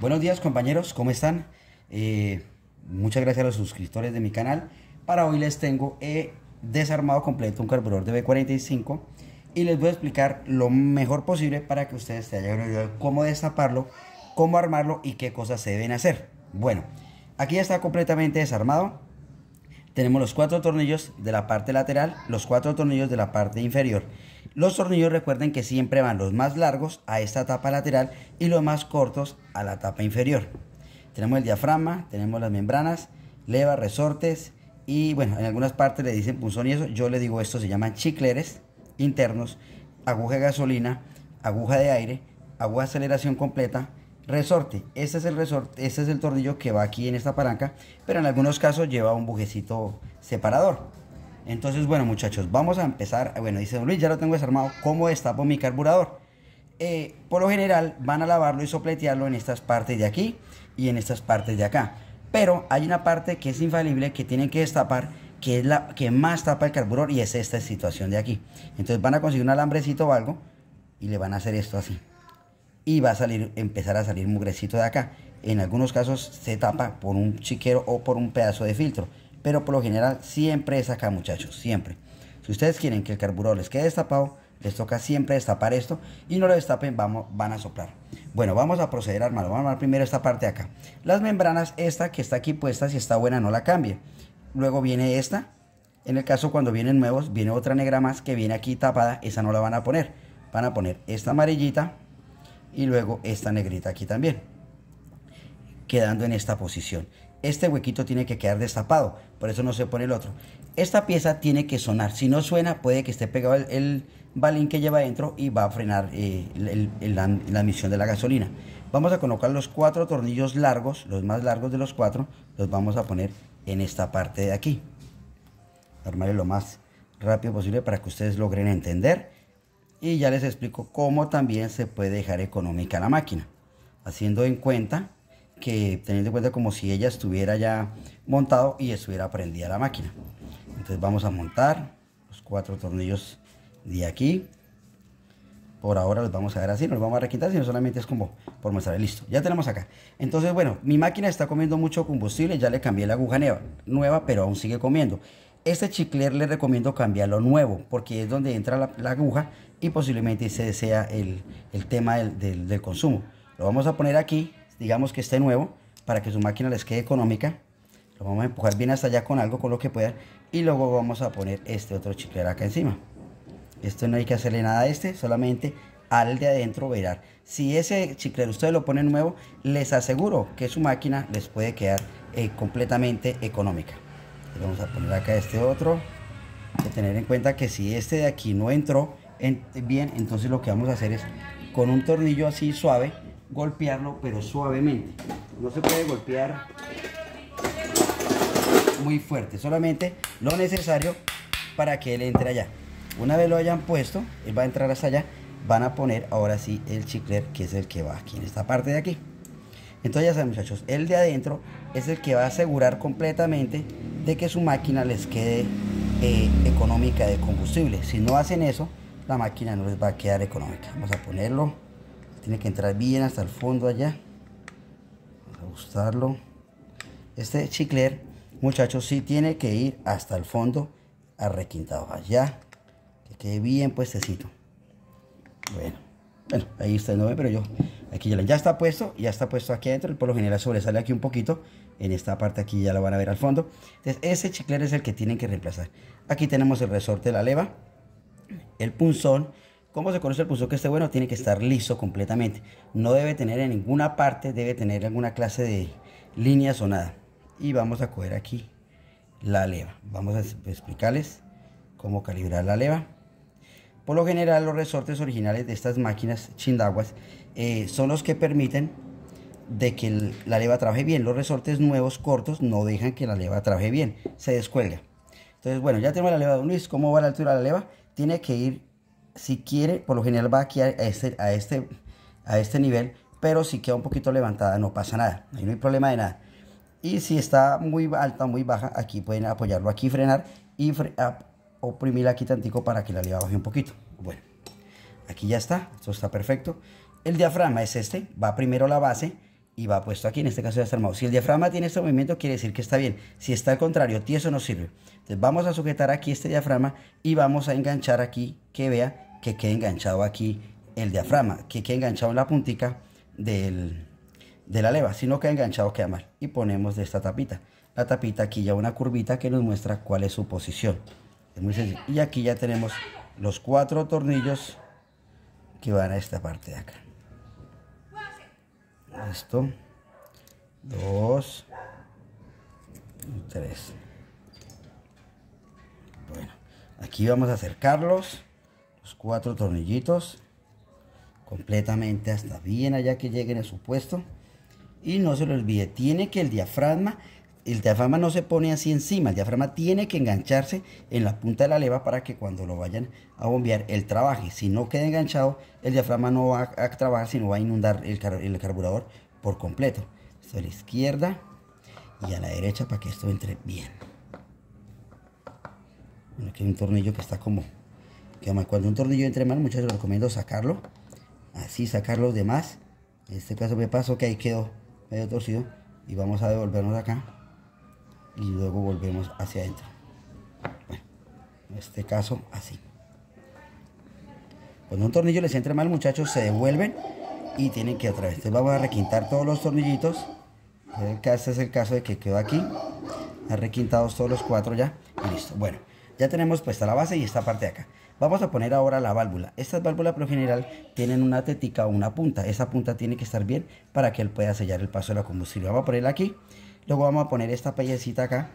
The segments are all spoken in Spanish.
Buenos días compañeros, ¿cómo están? Eh, muchas gracias a los suscriptores de mi canal. Para hoy les tengo eh, desarmado completo un carburador de B45 y les voy a explicar lo mejor posible para que ustedes se hayan olvidado cómo destaparlo, cómo armarlo y qué cosas se deben hacer. Bueno, aquí ya está completamente desarmado. Tenemos los cuatro tornillos de la parte lateral, los cuatro tornillos de la parte inferior. Los tornillos recuerden que siempre van los más largos a esta tapa lateral y los más cortos a la tapa inferior. Tenemos el diafragma, tenemos las membranas, leva, resortes y bueno, en algunas partes le dicen punzón y eso. Yo le digo esto, se llaman chicleres internos, aguja de gasolina, aguja de aire, aguja de aceleración completa, resorte. Este es el resorte, este es el tornillo que va aquí en esta palanca, pero en algunos casos lleva un bujecito separador. Entonces, bueno, muchachos, vamos a empezar. Eh, bueno, dice Don Luis, ya lo tengo desarmado. ¿Cómo destapo mi carburador? Eh, por lo general, van a lavarlo y sopletearlo en estas partes de aquí y en estas partes de acá. Pero hay una parte que es infalible que tienen que destapar, que es la que más tapa el carburador y es esta situación de aquí. Entonces, van a conseguir un alambrecito o algo y le van a hacer esto así. Y va a salir, empezar a salir mugrecito de acá. En algunos casos se tapa por un chiquero o por un pedazo de filtro pero por lo general siempre es acá muchachos, siempre. Si ustedes quieren que el carburador les quede destapado, les toca siempre destapar esto y no lo destapen, vamos, van a soplar. Bueno, vamos a proceder a armarlo. Vamos a armar primero esta parte de acá. Las membranas, esta que está aquí puesta, si está buena no la cambie. Luego viene esta. En el caso cuando vienen nuevos, viene otra negra más que viene aquí tapada. Esa no la van a poner. Van a poner esta amarillita y luego esta negrita aquí también. Quedando en esta posición este huequito tiene que quedar destapado, por eso no se pone el otro. Esta pieza tiene que sonar, si no suena puede que esté pegado el, balín que lleva adentro y va a frenar eh, la, emisión de la gasolina. Vamos a colocar los cuatro tornillos largos, los más largos de los cuatro, los vamos a poner en esta parte de aquí. Armaré lo más rápido posible para que ustedes logren entender. Y ya les explico cómo también se puede dejar económica la máquina. Haciendo en cuenta que teniendo en cuenta como si ella estuviera ya montado y estuviera prendida la máquina. Entonces vamos a montar los cuatro tornillos de aquí. Por ahora los vamos a ver así, no los vamos a requintar sino solamente es como por mostrar listo. Ya tenemos acá. Entonces, bueno, mi máquina está comiendo mucho combustible, ya le cambié la aguja nueva, pero aún sigue comiendo. Este chicler le recomiendo cambiarlo nuevo porque es donde entra la, aguja y posiblemente se desea el, tema del consumo. Lo vamos a poner aquí digamos que esté nuevo, para que su máquina les quede económica. Lo vamos a empujar bien hasta allá con algo, con lo que puedan. Y luego vamos a poner este otro chicler acá encima. Esto no hay que hacerle nada a este, solamente al de adentro verar. Si ese chicler ustedes lo ponen nuevo, les aseguro que su máquina les puede quedar eh, completamente económica. vamos a poner acá este otro. Hay que tener en cuenta que si este de aquí no entró bien, entonces lo que vamos a hacer es con un tornillo así suave, golpearlo, pero suavemente. No se puede golpear muy fuerte, solamente lo necesario para que él entre allá. Una vez lo hayan puesto, él va a entrar hasta allá, van a poner ahora sí el chicler, que es el que va aquí, en esta parte de aquí. Entonces ya saben muchachos, el de adentro es el que va a asegurar completamente de que su máquina les quede eh, económica de combustible. Si no hacen eso, la máquina no les va a quedar económica. Vamos a ponerlo tiene que entrar bien hasta el fondo allá a ajustarlo este chicler muchachos sí tiene que ir hasta el fondo arrequintado allá que quede bien puestecito bueno bueno ahí está no ven pero yo aquí ya, ya está puesto ya está puesto aquí adentro por lo general sobresale aquí un poquito en esta parte aquí ya lo van a ver al fondo entonces ese chicler es el que tienen que reemplazar aquí tenemos el resorte de la leva el punzón como se conoce el pulso que esté bueno? Tiene que estar liso completamente. No debe tener en ninguna parte, debe tener alguna clase de líneas o nada. Y vamos a coger aquí la leva. Vamos a explicarles cómo calibrar la leva. Por lo general, los resortes originales de estas máquinas chindaguas eh, son los que permiten de que la leva trabaje bien. Los resortes nuevos, cortos, no dejan que la leva trabaje bien. Se descuelga. Entonces, bueno, ya tenemos la leva, un Luis. ¿Cómo va la altura de la leva? Tiene que ir si quiere, por lo general va aquí a este, a este, a este nivel, pero si queda un poquito levantada no pasa nada, ahí no hay problema de nada. Y si está muy alta, muy baja, aquí pueden apoyarlo aquí, frenar y oprimir aquí tantico para que la leva baje un poquito. Bueno, aquí ya está, esto está perfecto. El diafragma es este, va primero la base y va puesto aquí, en este caso ya está armado. Si el diafragma tiene este movimiento, quiere decir que está bien. Si está al contrario, tieso no sirve. Entonces vamos a sujetar aquí este diafragma y vamos a enganchar aquí que vea que quede enganchado aquí el diafragma, que quede enganchado en la puntica de la leva. sino que ha enganchado, queda mal. Y ponemos de esta tapita. La tapita aquí ya una curvita que nos muestra cuál es su posición. Es muy sencillo. Y aquí ya tenemos los cuatro tornillos que van a esta parte de acá. Esto. Dos. Tres. Bueno, aquí vamos a acercarlos cuatro tornillitos completamente hasta bien allá que lleguen a su puesto. Y no se lo olvide, tiene que el diafragma, el diafragma no se pone así encima, el diafragma tiene que engancharse en la punta de la leva para que cuando lo vayan a bombear, el trabaje. Si no queda enganchado, el diafragma no va a trabajar, sino va a inundar el, el carburador por completo. Esto a la izquierda y a la derecha para que esto entre bien. Bueno, aquí hay un tornillo que está como cuando un tornillo entre mal, muchachos, les recomiendo sacarlo. Así, sacar los demás. En este caso me pasó que ahí quedó medio torcido. Y vamos a devolvernos acá. Y luego volvemos hacia adentro. Bueno, en este caso, así. Cuando un tornillo les entre mal, muchachos, se devuelven y tienen que otra vez. Entonces vamos a requintar todos los tornillitos. Este es el caso de que quedó aquí. Ha requintados todos los cuatro ya. Y listo. Bueno, ya tenemos puesta la base y esta parte de acá. Vamos a poner ahora la válvula. Estas válvulas por lo general tienen una tética o una punta. Esa punta tiene que estar bien para que él pueda sellar el paso de la combustible. Vamos a ponerla aquí. Luego vamos a poner esta pellecita acá,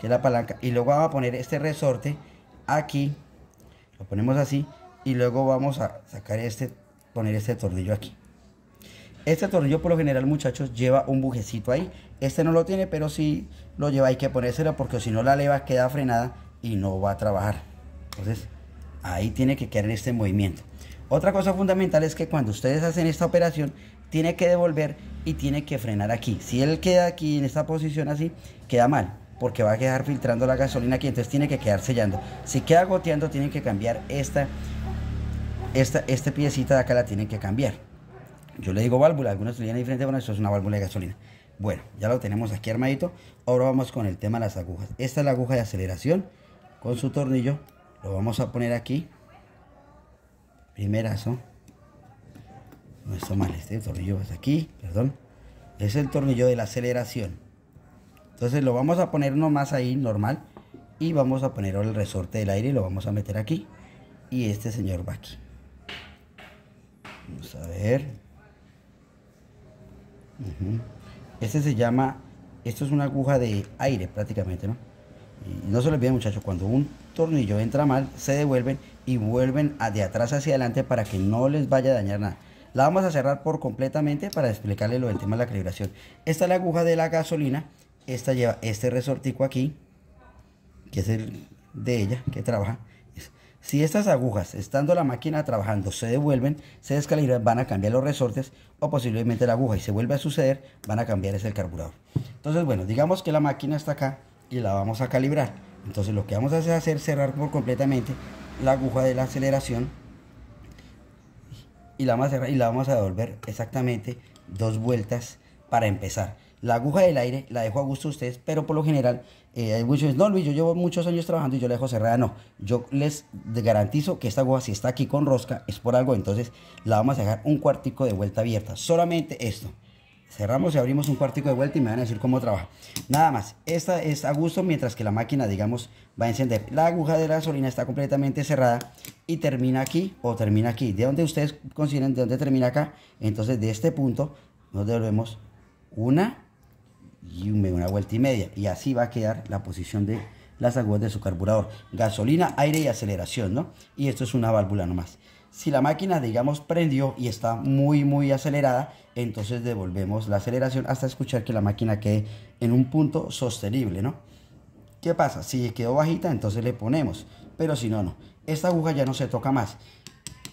que es la palanca. Y luego vamos a poner este resorte aquí. Lo ponemos así. Y luego vamos a sacar este, poner este tornillo aquí. Este tornillo por lo general muchachos lleva un bujecito ahí. Este no lo tiene pero si sí lo lleva hay que ponérselo porque si no la leva queda frenada y no va a trabajar. Entonces Ahí tiene que quedar este movimiento. Otra cosa fundamental es que cuando ustedes hacen esta operación, tiene que devolver y tiene que frenar aquí. Si él queda aquí en esta posición así, queda mal, porque va a quedar filtrando la gasolina aquí, entonces tiene que quedar sellando. Si queda goteando, tienen que cambiar esta, esta este piecita de acá la tienen que cambiar. Yo le digo válvula, algunos le diferente, bueno, esto es una válvula de gasolina. Bueno, ya lo tenemos aquí armadito. Ahora vamos con el tema de las agujas. Esta es la aguja de aceleración con su tornillo lo vamos a poner aquí primerazo no es mal este tornillo es pues, aquí perdón es el tornillo de la aceleración entonces lo vamos a poner nomás ahí normal y vamos a poner el resorte del aire y lo vamos a meter aquí y este señor va aquí vamos a ver este se llama esto es una aguja de aire prácticamente no no se lo olviden muchachos, cuando un tornillo entra mal, se devuelven y vuelven de atrás hacia adelante para que no les vaya a dañar nada. La vamos a cerrar por completamente para explicarle lo del tema de la calibración. Esta es la aguja de la gasolina. Esta lleva este resortico aquí, que es el de ella, que trabaja. Si estas agujas, estando la máquina trabajando, se devuelven, se descalibran, van a cambiar los resortes o posiblemente la aguja y se vuelve a suceder, van a cambiar ese carburador. Entonces, bueno, digamos que la máquina está acá y la vamos a calibrar. Entonces lo que vamos a hacer es cerrar por completamente la aguja de la aceleración y la vamos a cerrar y la vamos a devolver exactamente dos vueltas para empezar. La aguja del aire la dejo a gusto ustedes, pero por lo general eh, hay muchos no Luis, yo llevo muchos años trabajando y yo la dejo cerrada, no. Yo les garantizo que esta aguja si está aquí con rosca es por algo, entonces la vamos a dejar un cuartico de vuelta abierta, solamente esto cerramos y abrimos un cuartico de vuelta y me van a decir cómo trabaja. Nada más, esta es a gusto mientras que la máquina, digamos, va a encender. La aguja de gasolina está completamente cerrada y termina aquí o termina aquí. De donde ustedes consideren de donde termina acá, entonces de este punto nos devolvemos una y una vuelta y media. Y así va a quedar la posición de las agujas de su carburador. Gasolina, aire y aceleración, ¿no? Y esto es una válvula nomás. Si la máquina, digamos, prendió y está muy, muy acelerada, entonces devolvemos la aceleración hasta escuchar que la máquina quede en un punto sostenible, ¿no? ¿Qué pasa? Si quedó bajita, entonces le ponemos, pero si no, no. Esta aguja ya no se toca más.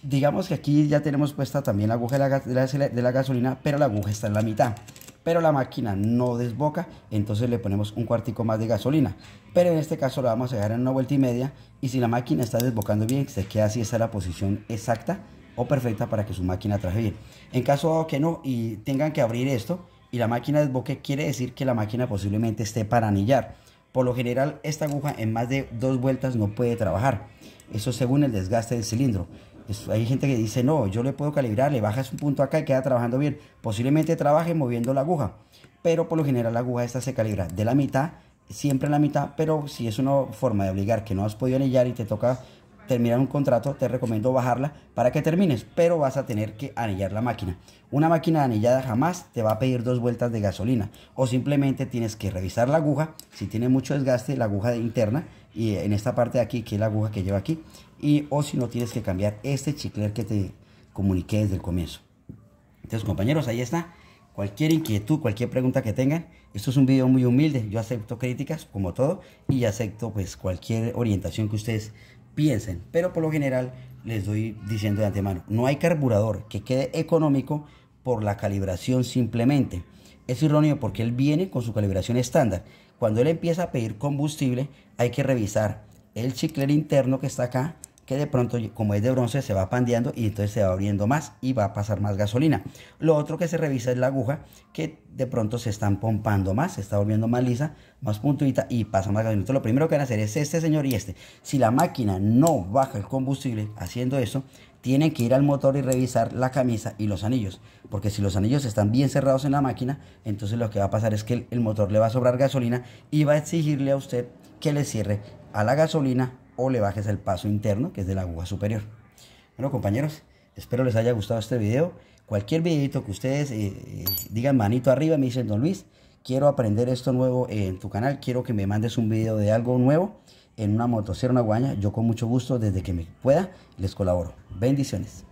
Digamos que aquí ya tenemos puesta también la aguja de la, gasolina, pero la aguja está en la mitad pero la máquina no desboca, entonces le ponemos un cuartico más de gasolina. Pero en este caso la vamos a dejar en una vuelta y media y si la máquina está desbocando bien, se queda así, está la posición exacta o perfecta para que su máquina traje bien. En caso que no y tengan que abrir esto y la máquina desboque, quiere decir que la máquina posiblemente esté para anillar. Por lo general, esta aguja en más de dos vueltas no puede trabajar. Eso según el desgaste del cilindro. Pues, hay gente que dice, no, yo le puedo calibrar, le bajas un punto acá y queda trabajando bien. Posiblemente trabaje moviendo la aguja, pero por lo general la aguja esta se calibra de la mitad, siempre en la mitad, pero si es una forma de obligar que no has podido anillar y te toca terminar un contrato, te recomiendo bajarla para que termines, pero vas a tener que anillar la máquina. Una máquina anillada jamás te va a pedir dos vueltas de gasolina o simplemente tienes que revisar la aguja, si tiene mucho desgaste, la aguja interna y en esta parte de aquí, que es la aguja que lleva aquí, y o si no tienes que cambiar este chicler que te comuniqué desde el comienzo. Entonces compañeros, ahí está. Cualquier inquietud, cualquier pregunta que tengan, esto es un video muy humilde. Yo acepto críticas como todo y acepto pues cualquier orientación que ustedes piensen. Pero por lo general les doy diciendo de antemano, no hay carburador que quede económico por la calibración simplemente. Es irónico porque él viene con su calibración estándar. Cuando él empieza a pedir combustible, hay que revisar el chicler interno que está acá que de pronto, como es de bronce, se va pandeando y entonces se va abriendo más y va a pasar más gasolina. Lo otro que se revisa es la aguja, que de pronto se están pompando más, se está volviendo más lisa, más puntuita y pasa más gasolina. Entonces, lo primero que van a hacer es este señor y este. Si la máquina no baja el combustible haciendo eso, tienen que ir al motor y revisar la camisa y los anillos. Porque si los anillos están bien cerrados en la máquina, entonces lo que va a pasar es que el motor le va a sobrar gasolina y va a exigirle a usted que le cierre a la gasolina o le bajes el paso interno, que es de la aguja superior. Bueno, compañeros, espero les haya gustado este video. Cualquier videito que ustedes eh, eh, digan manito arriba, me dicen, Don Luis, quiero aprender esto nuevo en tu canal, quiero que me mandes un video de algo nuevo en una motosierra, una guaña. Yo con mucho gusto, desde que me pueda, les colaboro. Bendiciones.